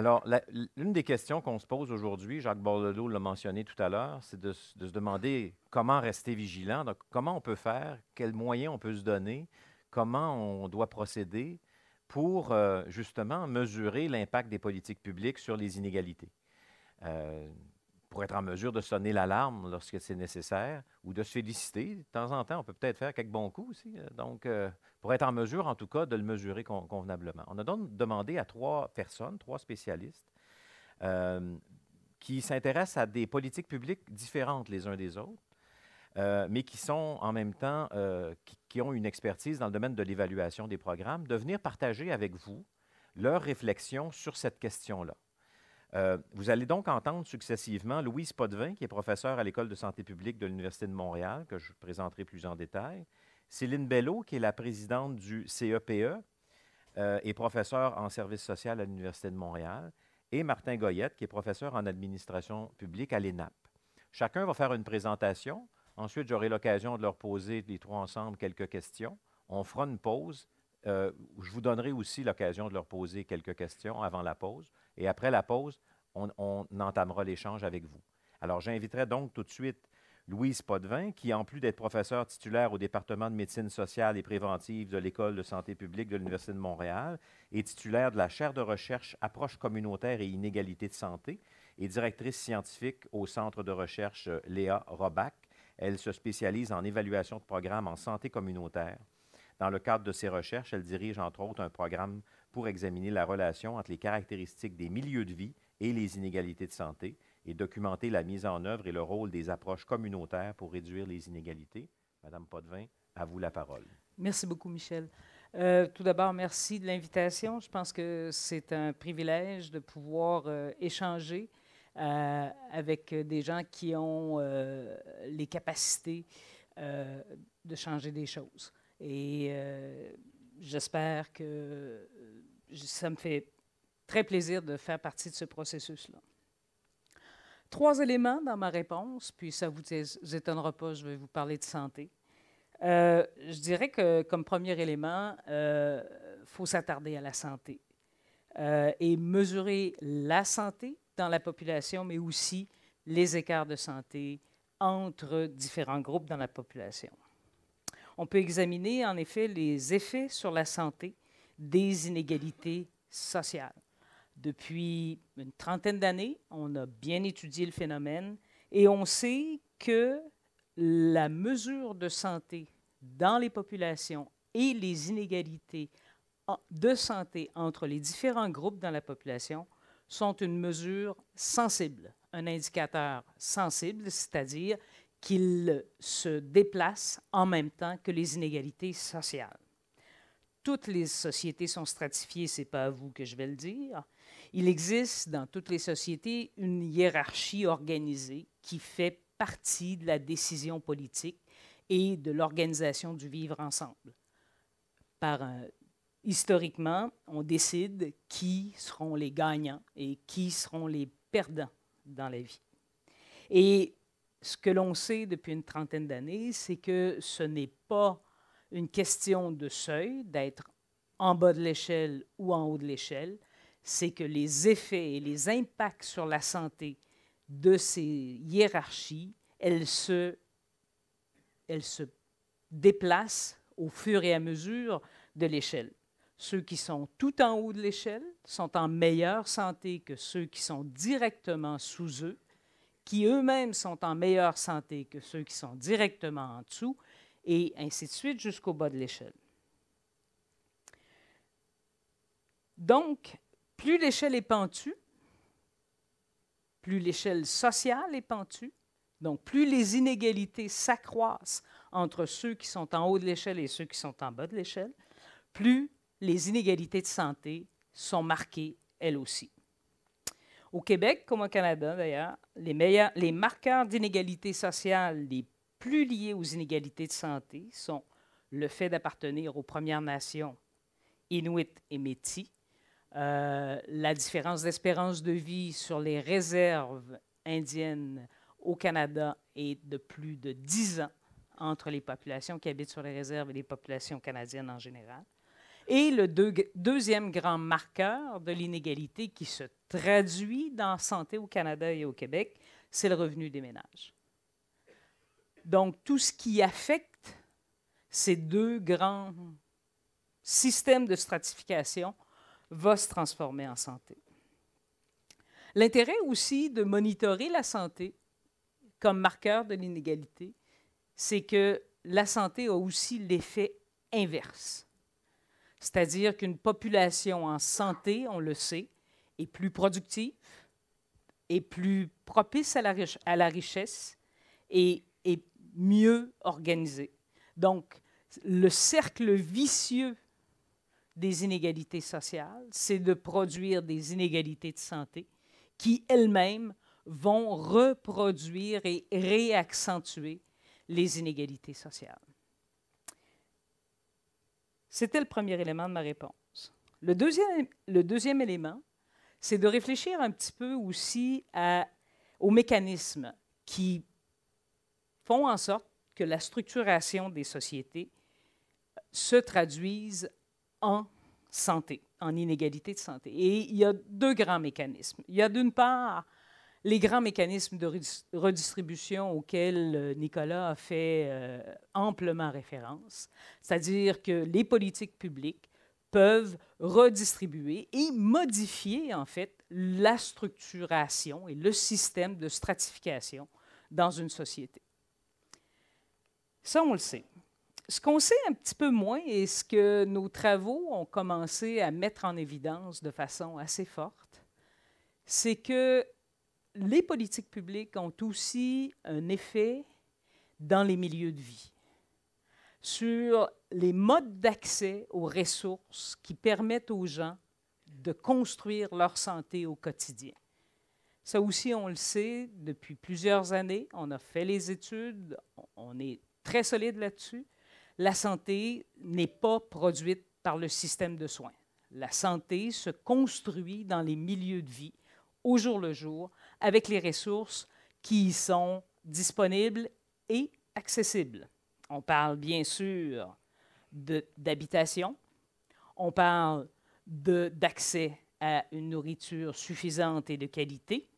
Alors, l'une des questions qu'on se pose aujourd'hui, Jacques Bordelot l'a mentionné tout à l'heure, c'est de, se demander comment rester vigilant, donc comment on peut faire, quels moyens on peut se donner, comment on doit procéder pour euh, justement mesurer l'impact des politiques publiques sur les inégalités. Euh, pour être en mesure de sonner l'alarme lorsque c'est nécessaire ou de se féliciter. De temps en temps, on peut peut-être faire quelques bons coups aussi. Donc, euh, pour être en mesure, en tout cas, de le mesurer convenablement. On a donc demandé à trois personnes, trois spécialistes, euh, qui s'intéressent à des politiques publiques différentes les uns des autres, euh, mais qui sont en même temps, qui, ont une expertise dans le domaine de l'évaluation des programmes, de venir partager avec vous leurs réflexions sur cette question-là. Euh, vous allez donc entendre successivement Louise Potvin, qui est professeure à l'École de santé publique de l'Université de Montréal, que je présenterai plus en détail, Céline Bello, qui est la présidente du CEPE et euh, professeure en service social à l'Université de Montréal, et Martin Goyette, qui est professeur en administration publique à l'ENAP. Chacun va faire une présentation. Ensuite, j'aurai l'occasion de leur poser, les trois ensemble, quelques questions. On fera une pause euh, je vous donnerai aussi l'occasion de leur poser quelques questions avant la pause. Et après la pause, on, on entamera l'échange avec vous. Alors, j'inviterai donc tout de suite Louise Potvin, qui, en plus d'être professeure titulaire au département de médecine sociale et préventive de l'École de santé publique de l'Université de Montréal, est titulaire de la chaire de recherche Approche communautaire et inégalité de santé et directrice scientifique au centre de recherche euh, Léa Robac. Elle se spécialise en évaluation de programmes en santé communautaire dans le cadre de ses recherches, elle dirige entre autres un programme pour examiner la relation entre les caractéristiques des milieux de vie et les inégalités de santé et documenter la mise en œuvre et le rôle des approches communautaires pour réduire les inégalités. Madame Potvin, à vous la parole. Merci beaucoup, Michel. Euh, tout d'abord, merci de l'invitation. Je pense que c'est un privilège de pouvoir euh, échanger euh, avec des gens qui ont les capacités de changer des choses. Et euh, j'espère que euh, ça me fait très plaisir de faire partie de ce processus-là. Trois éléments dans ma réponse, puis ça ne vous étonnera pas, je vais vous parler de santé. Euh, je dirais que comme premier élément, il faut s'attarder à la santé et mesurer la santé dans la population, mais aussi les écarts de santé entre différents groupes dans la population on peut examiner en effet les effets sur la santé des inégalités sociales. Depuis une trentaine d'années, on a bien étudié le phénomène et on sait que la mesure de santé dans les populations et les inégalités de santé entre les différents groupes dans la population sont une mesure sensible, un indicateur sensible, c'est-à-dire qu'il se déplace en même temps que les inégalités sociales. Toutes les sociétés sont stratifiées, c'est pas à vous que je vais le dire. Il existe dans toutes les sociétés une hiérarchie organisée qui fait partie de la décision politique et de l'organisation du vivre ensemble. Par historiquement, on décide qui seront les gagnants et qui seront les perdants dans la vie. Et ce que l'on sait depuis une trentaine d'années, c'est que ce n'est pas une question de seuil, d'être en bas de l'échelle ou en haut de l'échelle, c'est que les effets et les impacts sur la santé de ces hiérarchies, elles se, elles se déplacent au fur et à mesure de l'échelle. Ceux qui sont tout en haut de l'échelle sont en meilleure santé que ceux qui sont directement sous eux, qui eux-mêmes sont en meilleure santé que ceux qui sont directement en dessous, et ainsi de suite jusqu'au bas de l'échelle. Donc, plus l'échelle est pentue, plus l'échelle sociale est pentue, donc plus les inégalités s'accroissent entre ceux qui sont en haut de l'échelle et ceux qui sont en bas de l'échelle, plus les inégalités de santé sont marquées elles aussi. Au Québec, comme au Canada d'ailleurs, les, les marqueurs d'inégalité sociale les plus liés aux inégalités de santé sont le fait d'appartenir aux Premières Nations, Inuit et Métis, euh, la différence d'espérance de vie sur les réserves indiennes au Canada est de plus de 10 ans entre les populations qui habitent sur les réserves et les populations canadiennes en général. Et le deuxième grand marqueur de l'inégalité qui se traduit dans santé au Canada et au Québec, c'est le revenu des ménages. Donc, tout ce qui affecte ces deux grands systèmes de stratification va se transformer en santé. L'intérêt aussi de monitorer la santé comme marqueur de l'inégalité, c'est que la santé a aussi l'effet inverse. C'est-à-dire qu'une population en santé, on le sait, est plus productive, est plus propice à la, richesse et est mieux organisée. Donc, le cercle vicieux des inégalités sociales, c'est de produire des inégalités de santé qui elles-mêmes vont reproduire et réaccentuer les inégalités sociales. C'était le premier élément de ma réponse. Le deuxième, le deuxième élément, c'est de réfléchir un petit peu aussi aux mécanismes qui font en sorte que la structuration des sociétés euh, se traduise en santé, en inégalité de santé. Et il y a deux grands mécanismes. Il y a d'une part les grands mécanismes de redistribution auxquels euh, Nicolas a fait euh, amplement référence, c'est-à-dire que les politiques publiques peuvent redistribuer et modifier en fait la structuration et le système de stratification dans une société. Ça, on le sait. Ce qu'on sait un petit peu moins et ce que nos travaux ont commencé à mettre en évidence de façon assez forte, c'est que les politiques publiques ont aussi un effet dans les milieux de vie, sur les modes d'accès aux ressources qui permettent aux gens de construire leur santé au quotidien. Ça aussi, on le sait depuis plusieurs années, on a fait les études, on est très solide là-dessus. La santé n'est pas produite par le système de soins. La santé se construit dans les milieux de vie, au jour le jour, avec les ressources qui y sont disponibles et accessibles. On parle bien sûr d'habitation, on parle d'accès à une nourriture suffisante et de qualité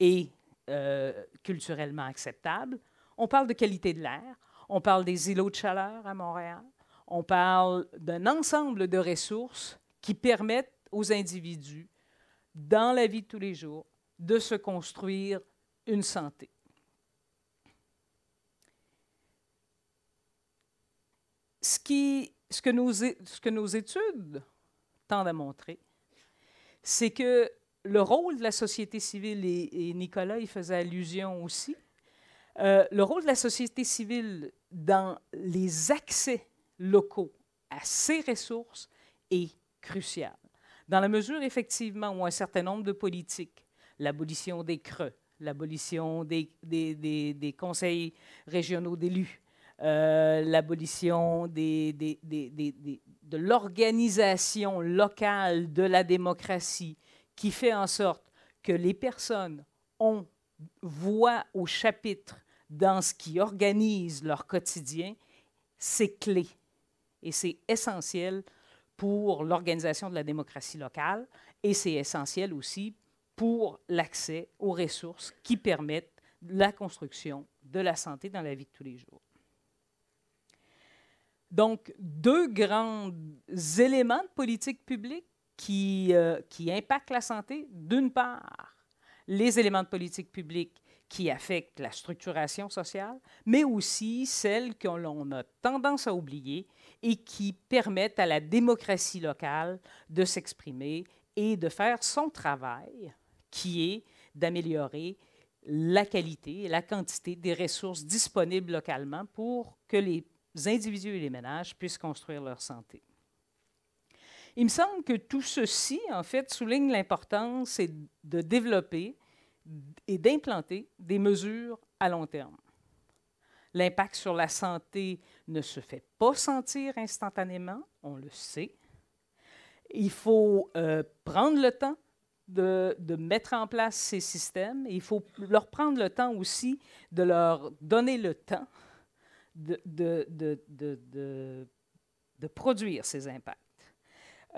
et euh, culturellement acceptable. On parle de qualité de l'air, on parle des îlots de chaleur à Montréal, on parle d'un ensemble de ressources qui permettent aux individus, dans la vie de tous les jours, de se construire une santé. Ce, ce, que, nos, ce que nos études tendent à montrer, c'est que le rôle de la société civile, et, Nicolas y faisait allusion aussi, euh, le rôle de la société civile dans les accès locaux à ces ressources est crucial. Dans la mesure, effectivement, où un certain nombre de politiques l'abolition des creux, l'abolition des, des, conseils régionaux d'élus, euh, l'abolition de l'organisation locale de la démocratie qui fait en sorte que les personnes ont voix au chapitre dans ce qui organise leur quotidien, c'est clé et c'est essentiel pour l'organisation de la démocratie locale et c'est essentiel aussi pour l'accès aux ressources qui permettent la construction de la santé dans la vie de tous les jours. Donc, deux grands éléments de politique publique qui, euh, qui impactent la santé. D'une part, les éléments de politique publique qui affectent la structuration sociale, mais aussi celles que l'on a tendance à oublier et qui permettent à la démocratie locale de s'exprimer et de faire son travail qui est d'améliorer la qualité et la quantité des ressources disponibles localement pour que les individus et les ménages puissent construire leur santé. Il me semble que tout ceci, en fait, souligne l'importance de développer et d'implanter des mesures à long terme. L'impact sur la santé ne se fait pas sentir instantanément, on le sait. Il faut euh, prendre le temps de, mettre en place ces systèmes. il faut leur prendre le temps aussi de leur donner le temps de, de, de produire ces impacts.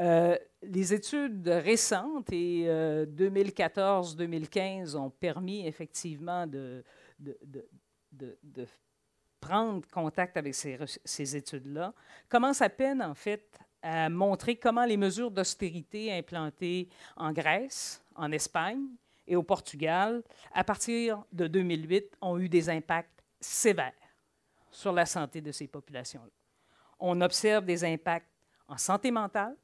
Euh, les études récentes et 2014-2015 euh, ont permis effectivement de, de, de, de prendre contact avec ces, ces études-là, Comment ça peine en fait euh, montrer comment les mesures d'austérité implantées en Grèce, en Espagne et au Portugal, à partir de 2008, ont eu des impacts sévères sur la santé de ces populations-là. On observe des impacts en santé mentale,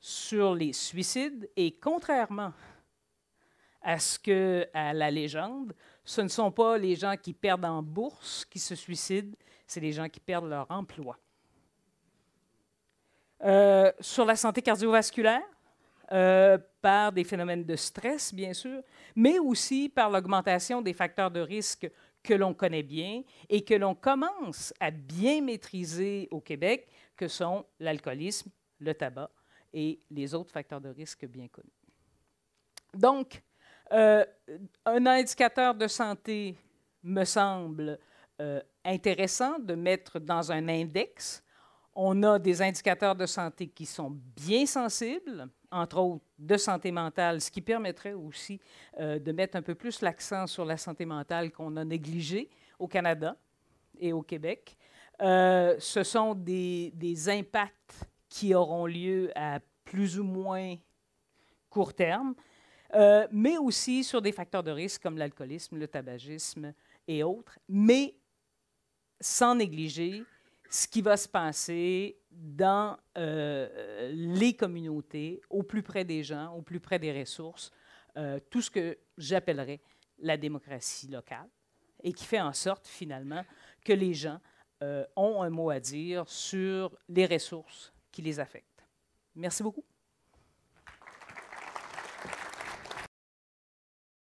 sur les suicides, et contrairement à ce que à la légende, ce ne sont pas les gens qui perdent en bourse qui se suicident, c'est les gens qui perdent leur emploi. Euh, sur la santé cardiovasculaire, euh, par des phénomènes de stress, bien sûr, mais aussi par l'augmentation des facteurs de risque que l'on connaît bien et que l'on commence à bien maîtriser au Québec, que sont l'alcoolisme, le tabac et les autres facteurs de risque bien connus. Donc, euh, un indicateur de santé me semble intéressant de mettre dans un index on a des indicateurs de santé qui sont bien sensibles, entre autres de santé mentale, ce qui permettrait aussi euh, de mettre un peu plus l'accent sur la santé mentale qu'on a négligée au Canada et au Québec. Euh, ce sont des, impacts qui auront lieu à plus ou moins court terme, euh, mais aussi sur des facteurs de risque comme l'alcoolisme, le tabagisme et autres, mais sans négliger ce qui va se passer dans euh, les communautés, au plus près des gens, au plus près des ressources, euh, tout ce que j'appellerais la démocratie locale, et qui fait en sorte finalement que les gens euh, ont un mot à dire sur les ressources qui les affectent. Merci beaucoup.